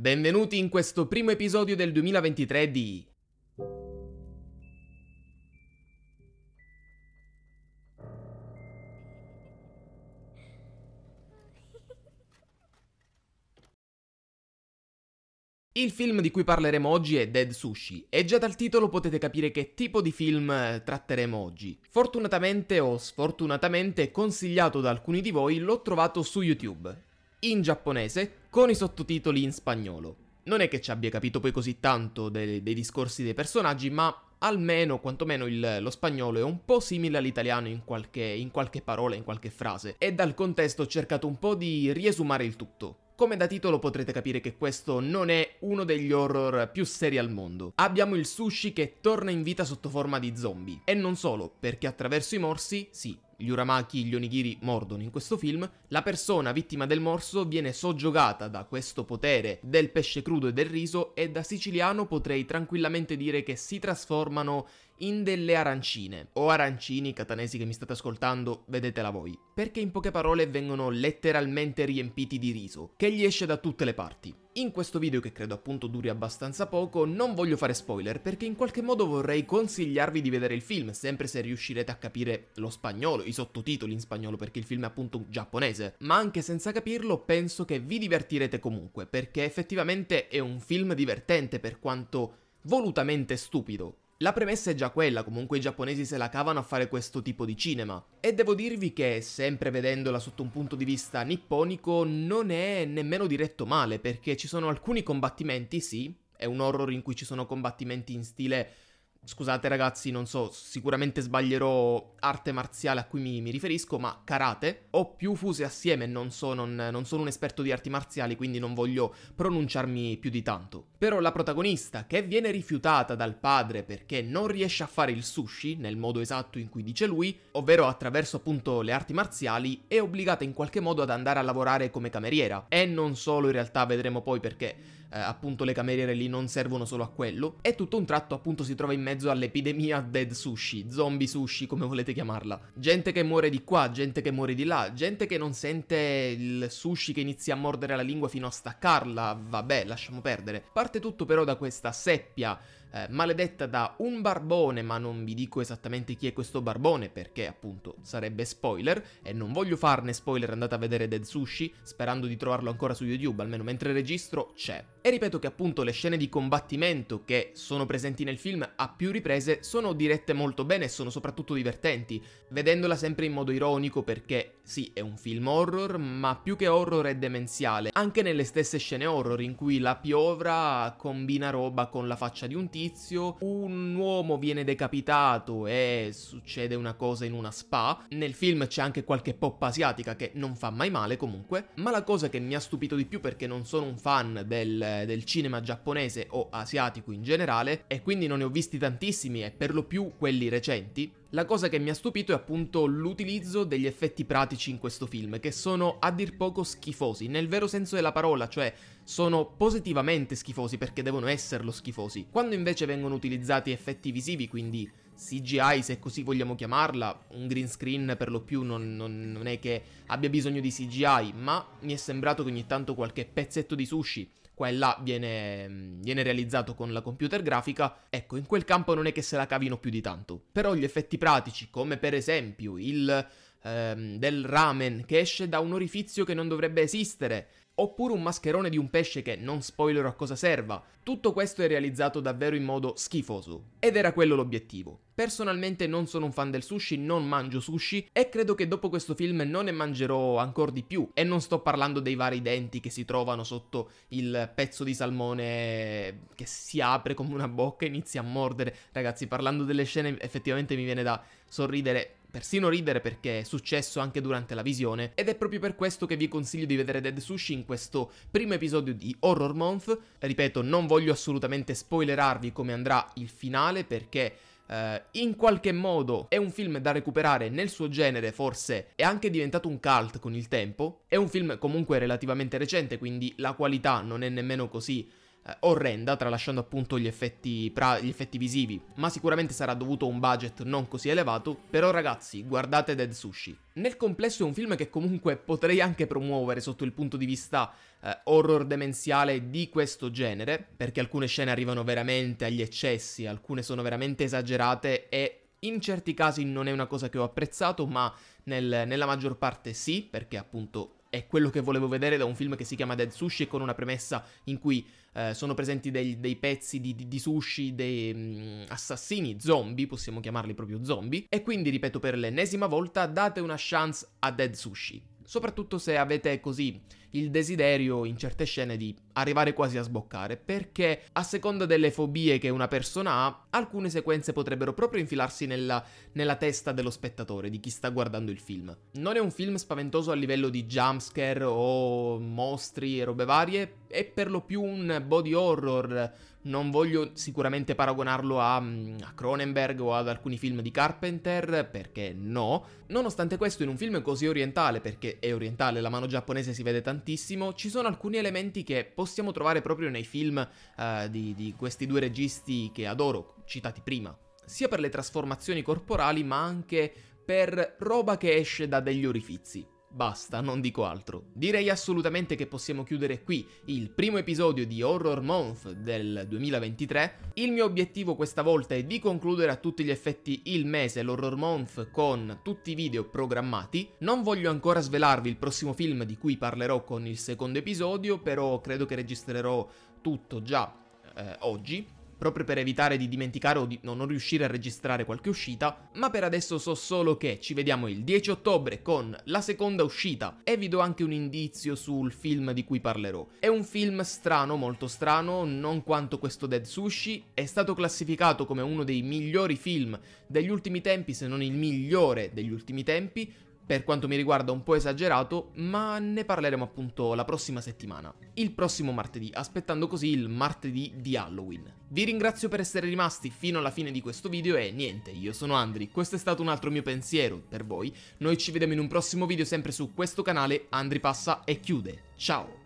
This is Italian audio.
Benvenuti in questo primo episodio del 2023 di... Il film di cui parleremo oggi è Dead Sushi e già dal titolo potete capire che tipo di film eh, tratteremo oggi. Fortunatamente o sfortunatamente consigliato da alcuni di voi l'ho trovato su YouTube in giapponese con i sottotitoli in spagnolo. Non è che ci abbia capito poi così tanto dei, dei discorsi dei personaggi, ma almeno quantomeno il, lo spagnolo è un po' simile all'italiano in qualche, in qualche parola, in qualche frase, e dal contesto ho cercato un po' di riesumare il tutto. Come da titolo potrete capire che questo non è uno degli horror più seri al mondo. Abbiamo il sushi che torna in vita sotto forma di zombie. E non solo, perché attraverso i morsi, sì, gli uramaki, gli onigiri mordono in questo film, la persona vittima del morso viene soggiogata da questo potere del pesce crudo e del riso e da siciliano potrei tranquillamente dire che si trasformano in delle arancine, o arancini catanesi che mi state ascoltando, vedetela voi, perché in poche parole vengono letteralmente riempiti di riso, che gli esce da tutte le parti. In questo video, che credo appunto duri abbastanza poco, non voglio fare spoiler perché in qualche modo vorrei consigliarvi di vedere il film, sempre se riuscirete a capire lo spagnolo, i sottotitoli in spagnolo perché il film è appunto giapponese, ma anche senza capirlo penso che vi divertirete comunque, perché effettivamente è un film divertente per quanto volutamente stupido. La premessa è già quella, comunque i giapponesi se la cavano a fare questo tipo di cinema. E devo dirvi che, sempre vedendola sotto un punto di vista nipponico, non è nemmeno diretto male, perché ci sono alcuni combattimenti, sì, è un horror in cui ci sono combattimenti in stile scusate ragazzi, non so, sicuramente sbaglierò arte marziale a cui mi, mi riferisco, ma karate, o più fuse assieme, non, so, non, non sono un esperto di arti marziali, quindi non voglio pronunciarmi più di tanto. Però la protagonista, che viene rifiutata dal padre perché non riesce a fare il sushi, nel modo esatto in cui dice lui, ovvero attraverso appunto le arti marziali, è obbligata in qualche modo ad andare a lavorare come cameriera. E non solo, in realtà vedremo poi perché eh, appunto le cameriere lì non servono solo a quello, e tutto un tratto appunto si trova in mezzo mezzo all'epidemia dead sushi, zombie sushi come volete chiamarla. Gente che muore di qua, gente che muore di là, gente che non sente il sushi che inizia a mordere la lingua fino a staccarla, vabbè lasciamo perdere. Parte tutto però da questa seppia eh, maledetta da un barbone, ma non vi dico esattamente chi è questo barbone perché appunto sarebbe spoiler e non voglio farne spoiler, andate a vedere Dead Sushi sperando di trovarlo ancora su YouTube, almeno mentre registro c'è. E ripeto che appunto le scene di combattimento che sono presenti nel film a più riprese sono dirette molto bene e sono soprattutto divertenti, vedendola sempre in modo ironico perché sì, è un film horror, ma più che horror è demenziale, anche nelle stesse scene horror in cui la piovra combina roba con la faccia di un tizio, un uomo viene decapitato e succede una cosa in una spa, nel film c'è anche qualche poppa asiatica che non fa mai male comunque, ma la cosa che mi ha stupito di più perché non sono un fan del, del cinema giapponese o asiatico in generale e quindi non ne ho visti tanti tantissimi e per lo più quelli recenti, la cosa che mi ha stupito è appunto l'utilizzo degli effetti pratici in questo film, che sono a dir poco schifosi, nel vero senso della parola, cioè sono positivamente schifosi perché devono esserlo schifosi. Quando invece vengono utilizzati effetti visivi, quindi CGI se così vogliamo chiamarla, un green screen per lo più non, non, non è che abbia bisogno di CGI, ma mi è sembrato che ogni tanto qualche pezzetto di sushi qua e là viene, mm, viene realizzato con la computer grafica, ecco, in quel campo non è che se la cavino più di tanto. Però gli effetti pratici, come per esempio il ehm, del ramen che esce da un orifizio che non dovrebbe esistere, oppure un mascherone di un pesce che non spoiler a cosa serva. Tutto questo è realizzato davvero in modo schifoso. Ed era quello l'obiettivo. Personalmente non sono un fan del sushi, non mangio sushi e credo che dopo questo film non ne mangerò ancora di più. E non sto parlando dei vari denti che si trovano sotto il pezzo di salmone che si apre come una bocca e inizia a mordere. Ragazzi, parlando delle scene effettivamente mi viene da sorridere persino ridere perché è successo anche durante la visione ed è proprio per questo che vi consiglio di vedere Dead Sushi in questo primo episodio di Horror Month. Ripeto, non voglio assolutamente spoilerarvi come andrà il finale perché eh, in qualche modo è un film da recuperare nel suo genere, forse è anche diventato un cult con il tempo. È un film comunque relativamente recente, quindi la qualità non è nemmeno così eh, orrenda, tralasciando appunto gli effetti, pra- gli effetti visivi, ma sicuramente sarà dovuto a un budget non così elevato, però ragazzi guardate Dead Sushi. Nel complesso è un film che comunque potrei anche promuovere sotto il punto di vista eh, horror demenziale di questo genere, perché alcune scene arrivano veramente agli eccessi, alcune sono veramente esagerate e in certi casi non è una cosa che ho apprezzato, ma nel, nella maggior parte sì, perché appunto è quello che volevo vedere da un film che si chiama Dead Sushi e con una premessa in cui eh, sono presenti dei, dei pezzi di, di, di, sushi, dei mh, mm, assassini zombie, possiamo chiamarli proprio zombie, e quindi ripeto per l'ennesima volta date una chance a Dead Sushi, soprattutto se avete così il desiderio in certe scene di arrivare quasi a sboccare, perché a seconda delle fobie che una persona ha, alcune sequenze potrebbero proprio infilarsi nella, nella testa dello spettatore, di chi sta guardando il film. Non è un film spaventoso a livello di jumpscare o mostri e robe varie, è per lo più un body horror. Non voglio sicuramente paragonarlo a, mm, a Cronenberg o ad alcuni film di Carpenter, perché no. Nonostante questo, in un film così orientale, perché è orientale, la mano giapponese si vede tantissimo, ci sono alcuni elementi che possiamo trovare proprio nei film uh, di, di questi due registi che adoro, citati prima, sia per le trasformazioni corporali ma anche per roba che esce da degli orifizi. Basta, non dico altro. Direi assolutamente che possiamo chiudere qui il primo episodio di Horror Month del 2023. Il mio obiettivo questa volta è di concludere a tutti gli effetti il mese, l'Horror Month, con tutti i video programmati. Non voglio ancora svelarvi il prossimo film di cui parlerò con il secondo episodio, però credo che registrerò tutto già eh, oggi proprio per evitare di dimenticare o di non riuscire a registrare qualche uscita, ma per adesso so solo che ci vediamo il 10 ottobre con la seconda uscita e vi do anche un indizio sul film di cui parlerò. È un film strano, molto strano, non quanto questo Dead Sushi, è stato classificato come uno dei migliori film degli ultimi tempi, se non il migliore degli ultimi tempi, per quanto mi riguarda un po' esagerato, ma ne parleremo appunto la prossima settimana, il prossimo martedì, aspettando così il martedì di Halloween. Vi ringrazio per essere rimasti fino alla fine di questo video e niente, io sono Andri, questo è stato un altro mio pensiero per voi, noi ci vediamo in un prossimo video sempre su questo canale, Andri passa e chiude, ciao!